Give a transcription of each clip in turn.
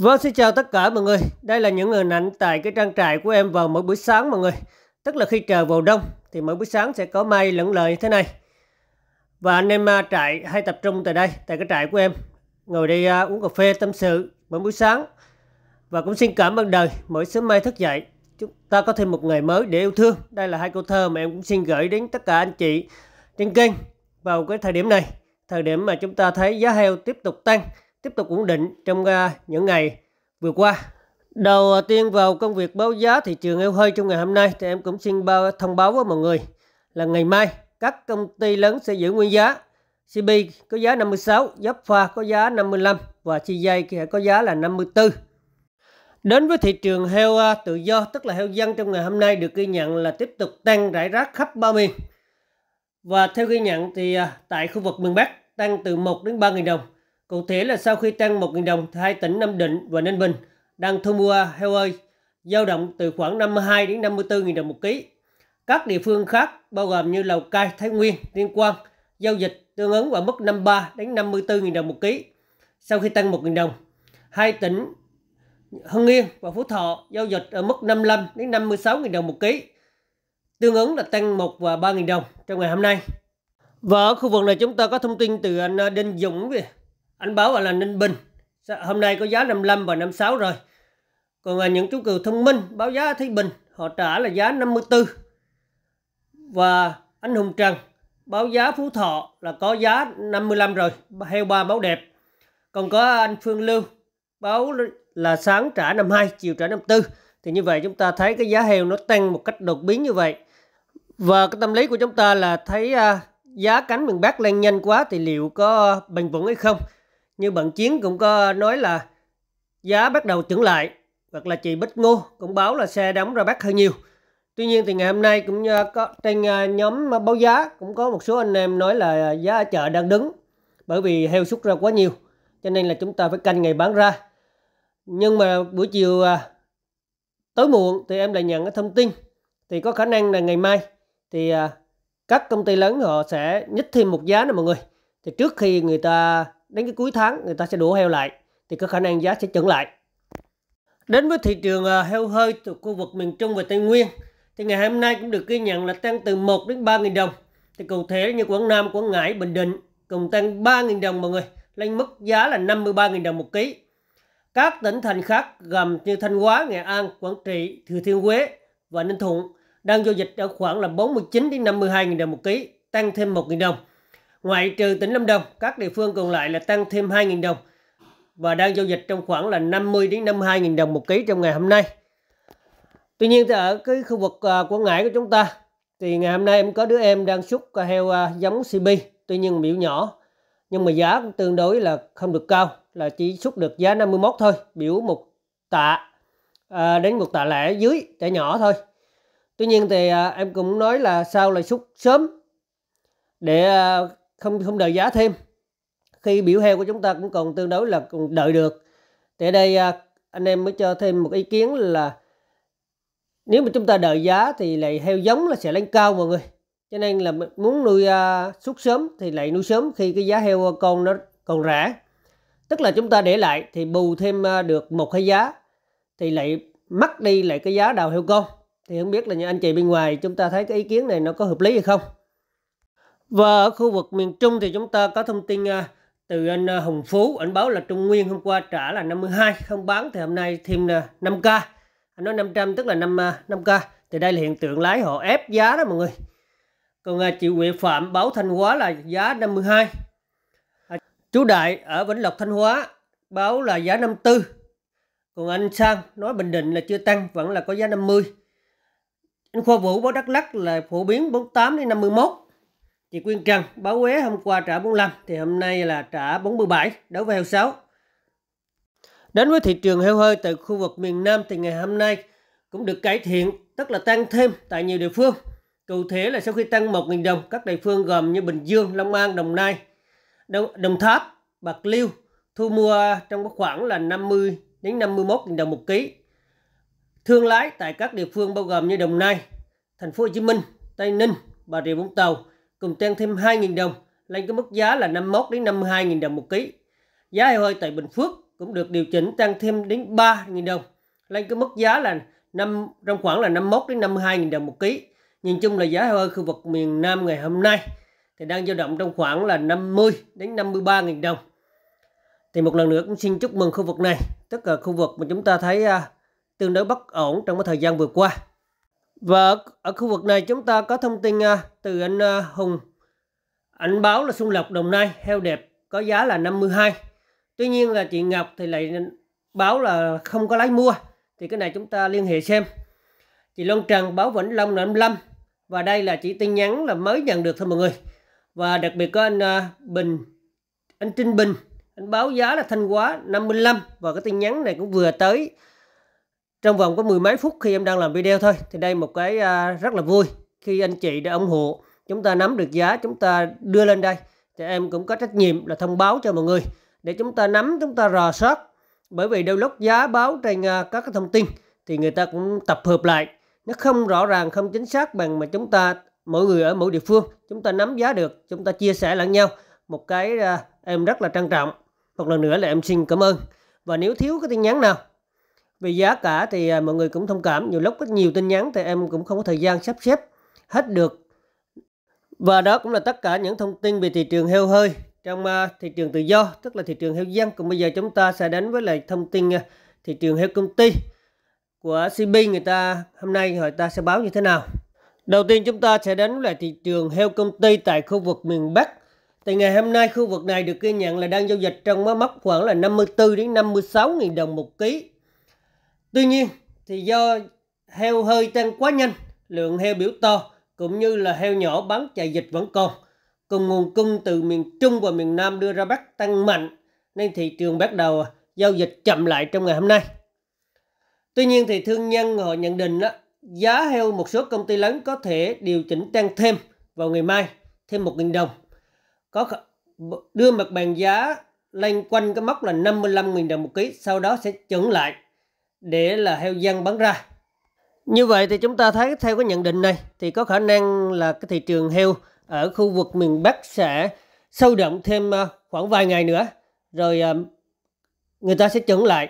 Vâng, xin chào tất cả mọi người. Đây là những hình ảnh tại cái trang trại của em vào mỗi buổi sáng mọi người. Tức là khi trời vào đông thì mỗi buổi sáng sẽ có mây lẫn lời như thế này. Và anh em à, trại hay tập trung tại đây, tại cái trại của em. Ngồi đây uh, uống cà phê tâm sự mỗi buổi sáng. Và cũng xin cảm ơn đời mỗi sớm mai thức dậy. Chúng ta có thêm một ngày mới để yêu thương. Đây là hai câu thơ mà em cũng xin gửi đến tất cả anh chị trên kênh vào cái thời điểm này. Thời điểm mà chúng ta thấy giá heo tiếp tục tăng tiếp tục ổn định trong à, những ngày vừa qua. Đầu tiên vào công việc báo giá thị trường heo hơi trong ngày hôm nay thì em cũng xin báo, thông báo với mọi người là ngày mai các công ty lớn sẽ giữ nguyên giá. CB có giá 56, Giáp Pha có giá 55 và chi CJ có giá là 54. Đến với thị trường heo à, tự do, tức là heo dân trong ngày hôm nay được ghi nhận là tiếp tục tăng rải rác khắp ba miền. Và theo ghi nhận thì à, tại khu vực miền Bắc tăng từ 1 đến 3.000 đồng. Cụ thể là sau khi tăng 1.000 đồng, hai tỉnh Nam Định và Ninh Bình đang thu mua heo ơi dao động từ khoảng 52 đến 54.000 đồng một ký. Các địa phương khác bao gồm như Lào Cai, Thái Nguyên, Tuyên Quang giao dịch tương ứng ở mức 53 đến 54.000 đồng một ký sau khi tăng 1.000 đồng. Hai tỉnh Hưng Yên và Phú Thọ giao dịch ở mức 55 đến 56.000 đồng một ký, tương ứng là tăng 1 và 3.000 đồng trong ngày hôm nay. Và ở khu vực này chúng ta có thông tin từ anh Đinh Dũng về anh báo là Ninh Bình. Dạ, hôm nay có giá 55 và 56 rồi. Còn à, những chú cừu thông minh báo giá Thái Bình họ trả là giá 54. Và anh Hùng Trần báo giá Phú Thọ là có giá 55 rồi, heo ba báo đẹp. Còn có anh Phương Lưu báo là sáng trả 52, chiều trả 54. Thì như vậy chúng ta thấy cái giá heo nó tăng một cách đột biến như vậy. Và cái tâm lý của chúng ta là thấy à, giá cánh miền Bắc lên nhanh quá thì liệu có bền vững hay không? Như bạn Chiến cũng có nói là giá bắt đầu chững lại hoặc là chị Bích Ngô cũng báo là xe đóng ra Bắc hơn nhiều. Tuy nhiên thì ngày hôm nay cũng có trên à, nhóm báo giá cũng có một số anh em nói là giá ở chợ đang đứng bởi vì heo xuất ra quá nhiều cho nên là chúng ta phải canh ngày bán ra. Nhưng mà buổi chiều à, tối muộn thì em lại nhận cái thông tin thì có khả năng là ngày mai thì à, các công ty lớn họ sẽ nhích thêm một giá nữa mọi người. Thì trước khi người ta đến cái cuối tháng người ta sẽ đổ heo lại thì có khả năng giá sẽ chững lại. Đến với thị trường à, heo hơi thuộc khu vực miền Trung và Tây Nguyên thì ngày hôm nay cũng được ghi nhận là tăng từ 1 đến 3.000 đồng. Thì cụ thể như Quảng Nam, Quảng Ngãi, Bình Định cùng tăng 3.000 đồng mọi người, lên mức giá là 53.000 đồng một ký. Các tỉnh thành khác gồm như Thanh Hóa, Nghệ An, Quảng Trị, Thừa Thiên Huế và Ninh Thuận đang giao dịch ở khoảng là 49 đến 52.000 đồng một ký, tăng thêm 1.000 đồng. Ngoại trừ tỉnh Lâm Đồng, các địa phương còn lại là tăng thêm 2.000 đồng và đang giao dịch trong khoảng là 50 đến 52.000 đồng một ký trong ngày hôm nay. Tuy nhiên thì ở cái khu vực à, Quảng Ngãi của chúng ta thì ngày hôm nay em có đứa em đang xúc heo à, giống CB, tuy nhiên biểu nhỏ nhưng mà giá cũng tương đối là không được cao là chỉ xúc được giá 51 thôi, biểu một tạ à, đến một tạ lẻ dưới trẻ nhỏ thôi. Tuy nhiên thì à, em cũng nói là sao là xúc sớm để à, không không đợi giá thêm khi biểu heo của chúng ta cũng còn tương đối là còn đợi được thì ở đây à, anh em mới cho thêm một ý kiến là nếu mà chúng ta đợi giá thì lại heo giống là sẽ lên cao mọi người cho nên là muốn nuôi xuất à, sớm thì lại nuôi sớm khi cái giá heo à, con nó còn rẻ tức là chúng ta để lại thì bù thêm được một hai giá thì lại mất đi lại cái giá đào heo con thì không biết là những anh chị bên ngoài chúng ta thấy cái ý kiến này nó có hợp lý hay không và ở khu vực miền Trung thì chúng ta có thông tin à, từ anh à, Hồng Phú, anh báo là Trung Nguyên hôm qua trả là 52, không bán thì hôm nay thêm là 5k. Anh nói 500 tức là 5 5k. À, thì đây là hiện tượng lái họ ép giá đó mọi người. Còn chị Huệ Phạm báo Thanh Hóa là giá 52. Chú Đại ở Vĩnh Lộc Thanh Hóa báo là giá 54. Còn anh Sang nói Bình Định là chưa tăng, vẫn là có giá 50. Anh Khoa Vũ báo Đắk Lắk là phổ biến 48 đến 51. Chị Quyên Trần báo Huế hôm qua trả 45 thì hôm nay là trả 47 đối với heo 6. Đến với thị trường heo hơi tại khu vực miền Nam thì ngày hôm nay cũng được cải thiện, tức là tăng thêm tại nhiều địa phương. Cụ thể là sau khi tăng 1.000 đồng, các địa phương gồm như Bình Dương, Long An, Đồng Nai, Đồng, Đồng Tháp, Bạc Liêu thu mua trong khoảng là 50 đến 51.000 đồng một ký. Thương lái tại các địa phương bao gồm như Đồng Nai, Thành phố Hồ Chí Minh, Tây Ninh, Bà Rịa Vũng Tàu cùng tăng thêm 2.000 đồng, lên cái mức giá là 51 đến 52.000 đồng một ký. Giá heo hơi tại Bình Phước cũng được điều chỉnh tăng thêm đến 3.000 đồng, lên cái mức giá là năm trong khoảng là 51 đến 52.000 đồng một ký. Nhìn chung là giá heo hơi khu vực miền Nam ngày hôm nay thì đang dao động trong khoảng là 50 đến 53.000 đồng. Thì một lần nữa cũng xin chúc mừng khu vực này, tất cả khu vực mà chúng ta thấy à, tương đối bất ổn trong cái thời gian vừa qua. Và ở khu vực này chúng ta có thông tin à, từ anh à, Hùng. Anh báo là Xuân Lộc Đồng Nai heo đẹp có giá là 52. Tuy nhiên là chị Ngọc thì lại báo là không có lái mua. Thì cái này chúng ta liên hệ xem. Chị Long Trần báo Vĩnh Long là 55. Và đây là chỉ tin nhắn là mới nhận được thôi mọi người. Và đặc biệt có anh à, Bình, anh Trinh Bình. Anh báo giá là Thanh Hóa 55. Và cái tin nhắn này cũng vừa tới trong vòng có mười mấy phút khi em đang làm video thôi thì đây một cái à, rất là vui khi anh chị đã ủng hộ chúng ta nắm được giá chúng ta đưa lên đây thì em cũng có trách nhiệm là thông báo cho mọi người để chúng ta nắm chúng ta rò soát bởi vì đôi lúc giá báo trên à, các cái thông tin thì người ta cũng tập hợp lại nó không rõ ràng không chính xác bằng mà chúng ta mỗi người ở mỗi địa phương chúng ta nắm giá được chúng ta chia sẻ lẫn nhau một cái à, em rất là trân trọng một lần nữa là em xin cảm ơn và nếu thiếu cái tin nhắn nào về giá cả thì à, mọi người cũng thông cảm nhiều lúc có nhiều tin nhắn thì em cũng không có thời gian sắp xếp hết được và đó cũng là tất cả những thông tin về thị trường heo hơi trong à, thị trường tự do tức là thị trường heo dân còn bây giờ chúng ta sẽ đến với lại thông tin à, thị trường heo công ty của CB người ta hôm nay người ta sẽ báo như thế nào đầu tiên chúng ta sẽ đến với lại thị trường heo công ty tại khu vực miền Bắc thì ngày hôm nay khu vực này được ghi nhận là đang giao dịch trong mốc khoảng là 54 đến 56.000 đồng một ký Tuy nhiên thì do heo hơi tăng quá nhanh, lượng heo biểu to cũng như là heo nhỏ bán chạy dịch vẫn còn, cùng nguồn cung từ miền Trung và miền Nam đưa ra Bắc tăng mạnh nên thị trường bắt đầu giao dịch chậm lại trong ngày hôm nay. Tuy nhiên thì thương nhân họ nhận định đó, giá heo một số công ty lớn có thể điều chỉnh tăng thêm vào ngày mai thêm 1.000 đồng. Có đưa mặt bằng giá lên quanh cái mốc là 55.000 đồng một ký, sau đó sẽ chuẩn lại để là heo dân bán ra. Như vậy thì chúng ta thấy theo cái nhận định này thì có khả năng là cái thị trường heo ở khu vực miền Bắc sẽ sâu động thêm à, khoảng vài ngày nữa rồi à, người ta sẽ chuẩn lại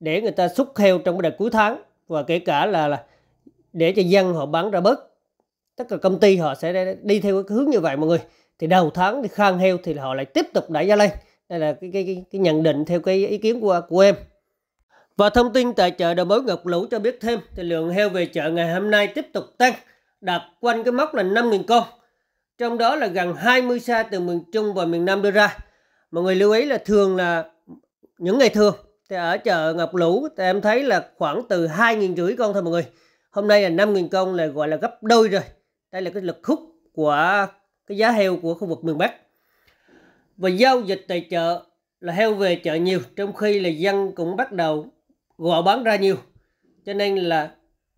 để người ta xúc heo trong cái đợt cuối tháng và kể cả là, để cho dân họ bán ra bớt tất cả công ty họ sẽ đi theo cái hướng như vậy mọi người thì đầu tháng thì khang heo thì họ lại tiếp tục đẩy giá lên đây là cái cái cái, cái nhận định theo cái ý kiến của của em và thông tin tại chợ đầu mối Ngọc Lũ cho biết thêm thì lượng heo về chợ ngày hôm nay tiếp tục tăng, đạt quanh cái mốc là 5.000 con. Trong đó là gần 20 sa từ miền Trung và miền Nam đưa ra. Mọi người lưu ý là thường là những ngày thường thì ở chợ Ngọc Lũ thì em thấy là khoảng từ 2.000 rưỡi con thôi mọi người. Hôm nay là 5.000 con là gọi là gấp đôi rồi. Đây là cái lực hút của cái giá heo của khu vực miền Bắc. Và giao dịch tại chợ là heo về chợ nhiều trong khi là dân cũng bắt đầu gò bán ra nhiều. Cho nên là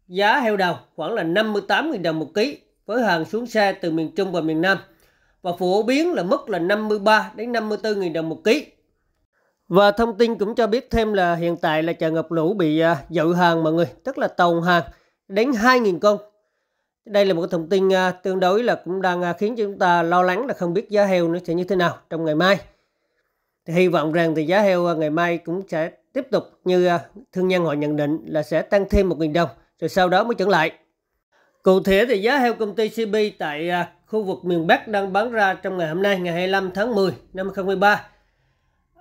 giá heo đầu khoảng là 58.000 đồng một ký với hàng xuống xe từ miền Trung và miền Nam và phổ biến là mức là 53 đến 54.000 đồng một ký. Và thông tin cũng cho biết thêm là hiện tại là chợ ngập lũ bị à, dự hàng mọi người, tức là tồn hàng đến 2.000 con. Đây là một thông tin à, tương đối là cũng đang à, khiến cho chúng ta lo lắng là không biết giá heo nó sẽ như thế nào trong ngày mai. Thì hy vọng rằng thì giá heo ngày mai cũng sẽ Tiếp tục như ờ, thương nhân họ nhận định là sẽ tăng thêm 1.000 đồng rồi sau đó mới chững lại. Cụ thể thì giá heo công ty CP tại ờ, khu vực miền Bắc đang bán ra trong ngày hôm nay ngày 25 tháng 10 năm 2023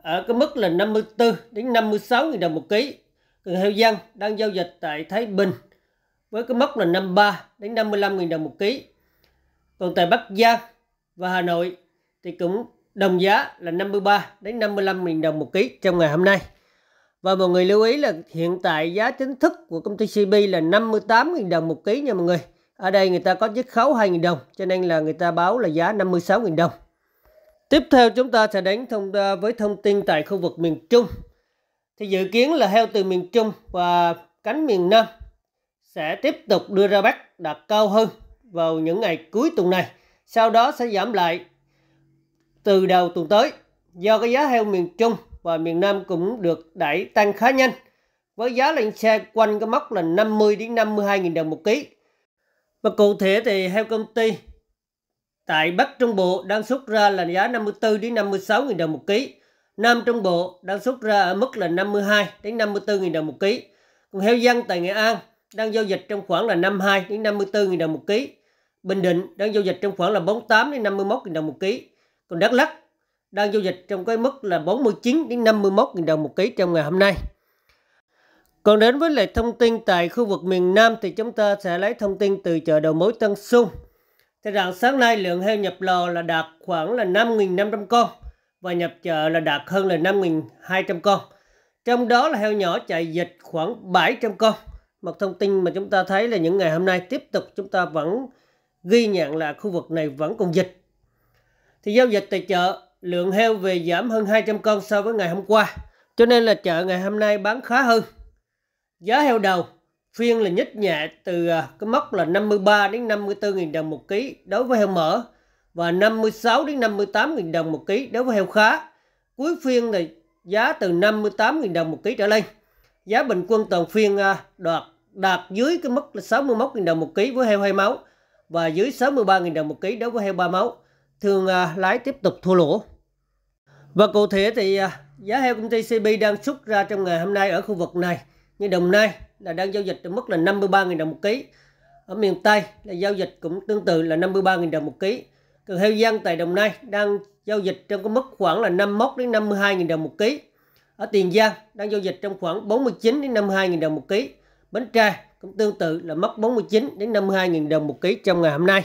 ở cái mức là 54 đến 56.000 đồng một ký. Còn heo dân đang giao dịch tại Thái Bình với cái mốc là 53 đến 55.000 đồng một ký. Còn tại Bắc Giang và Hà Nội thì cũng đồng giá là 53 đến 55.000 đồng một ký trong ngày hôm nay. Và mọi người lưu ý là hiện tại giá chính thức của công ty CP là 58.000 đồng một ký nha mọi người. Ở đây người ta có chiết khấu 2.000 đồng cho nên là người ta báo là giá 56.000 đồng. Tiếp theo chúng ta sẽ đến thông à, với thông tin tại khu vực miền Trung. Thì dự kiến là heo từ miền Trung và cánh miền Nam sẽ tiếp tục đưa ra Bắc đạt cao hơn vào những ngày cuối tuần này. Sau đó sẽ giảm lại từ đầu tuần tới do cái giá heo miền Trung và miền Nam cũng được đẩy tăng khá nhanh với giá lên xe quanh cái mốc là 50 đến 52 000 đồng một ký. Và cụ thể thì theo công ty tại Bắc Trung Bộ đang xuất ra là giá 54 đến 56 000 đồng một ký. Nam Trung Bộ đang xuất ra ở mức là 52 đến 54 000 đồng một ký. Còn heo dân tại Nghệ An đang giao dịch trong khoảng là 52 đến 54 000 đồng một ký. Bình Định đang giao dịch trong khoảng là 48 đến 51 000 đồng một ký. Còn Đắk Lắk đang giao dịch trong cái mức là 49 đến 51.000 đồng một ký trong ngày hôm nay. Còn đến với lại thông tin tại khu vực miền Nam thì chúng ta sẽ lấy thông tin từ chợ đầu mối Tân Xuân. Thì rằng sáng nay lượng heo nhập lò là đạt khoảng là 5.500 con và nhập chợ là đạt hơn là 5.200 con. Trong đó là heo nhỏ chạy dịch khoảng 700 con. Một thông tin mà chúng ta thấy là những ngày hôm nay tiếp tục chúng ta vẫn ghi nhận là khu vực này vẫn còn dịch. Thì giao dịch tại chợ lượng heo về giảm hơn 200 con so với ngày hôm qua, cho nên là chợ ngày hôm nay bán khá hơn. Giá heo đầu phiên là nhích nhẹ từ à, cái mốc là 53 đến 54.000 đồng một ký đối với heo mỡ và 56 đến 58.000 đồng một ký đối với heo khá. Cuối phiên thì giá từ 58.000 đồng một ký trở lên. Giá bình quân toàn phiên à, đoạt đạt dưới cái mức là 61.000 đồng một ký với heo hai máu và dưới 63.000 đồng một ký đối với heo ba máu. Thường à, lái tiếp tục thua lỗ. Và cụ thể thì à, giá heo công ty CB đang xuất ra trong ngày hôm nay ở khu vực này như Đồng Nai là đang giao dịch ở mức là 53.000 đồng một ký. Ở miền Tây là giao dịch cũng tương tự là 53.000 đồng một ký. Còn heo giang tại Đồng Nai đang giao dịch trong cái mức khoảng là 51 đến 52.000 đồng một ký. Ở Tiền Giang đang giao dịch trong khoảng 49 đến 52.000 đồng một ký. Bến Tre cũng tương tự là mất 49 đến 52.000 đồng một ký trong ngày hôm nay.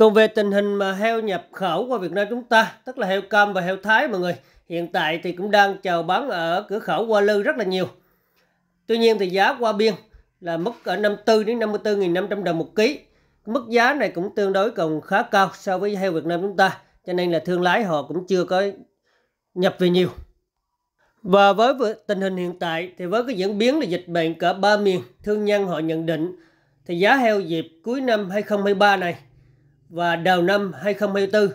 Còn về tình hình mà heo nhập khẩu qua Việt Nam chúng ta, tức là heo cam và heo thái mọi người, hiện tại thì cũng đang chào bán ở cửa khẩu qua Lư rất là nhiều. Tuy nhiên thì giá qua biên là mức ở 54 đến 54.500 đồng một ký. Mức giá này cũng tương đối còn khá cao so với heo Việt Nam chúng ta, cho nên là thương lái họ cũng chưa có nhập về nhiều. Và với tình hình hiện tại thì với cái diễn biến là dịch bệnh cả ba miền, thương nhân họ nhận định thì giá heo dịp cuối năm 2023 này và đầu năm 2024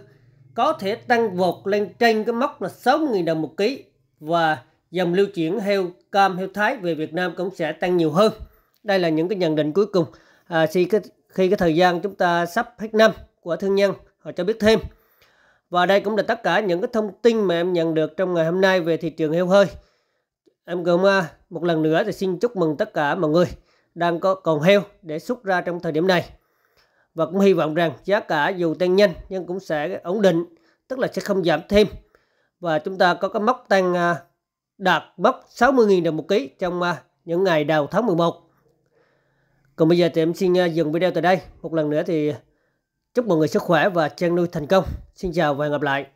có thể tăng vọt lên trên cái mốc là 60.000 đồng một ký và dòng lưu chuyển heo cam heo thái về Việt Nam cũng sẽ tăng nhiều hơn. Đây là những cái nhận định cuối cùng à, khi cái khi cái thời gian chúng ta sắp hết năm của thương nhân họ cho biết thêm. Và đây cũng là tất cả những cái thông tin mà em nhận được trong ngày hôm nay về thị trường heo hơi. Em cũng à, một lần nữa thì xin chúc mừng tất cả mọi người đang có còn heo để xuất ra trong thời điểm này và cũng hy vọng rằng giá cả dù tăng nhanh nhưng cũng sẽ ổn định, tức là sẽ không giảm thêm. Và chúng ta có cái mốc tăng à, đạt mốc 60.000 đồng một ký trong à, những ngày đầu tháng 11. Còn bây giờ thì em xin à, dừng video tại đây. Một lần nữa thì chúc mọi người sức khỏe và chăn nuôi thành công. Xin chào và hẹn gặp lại.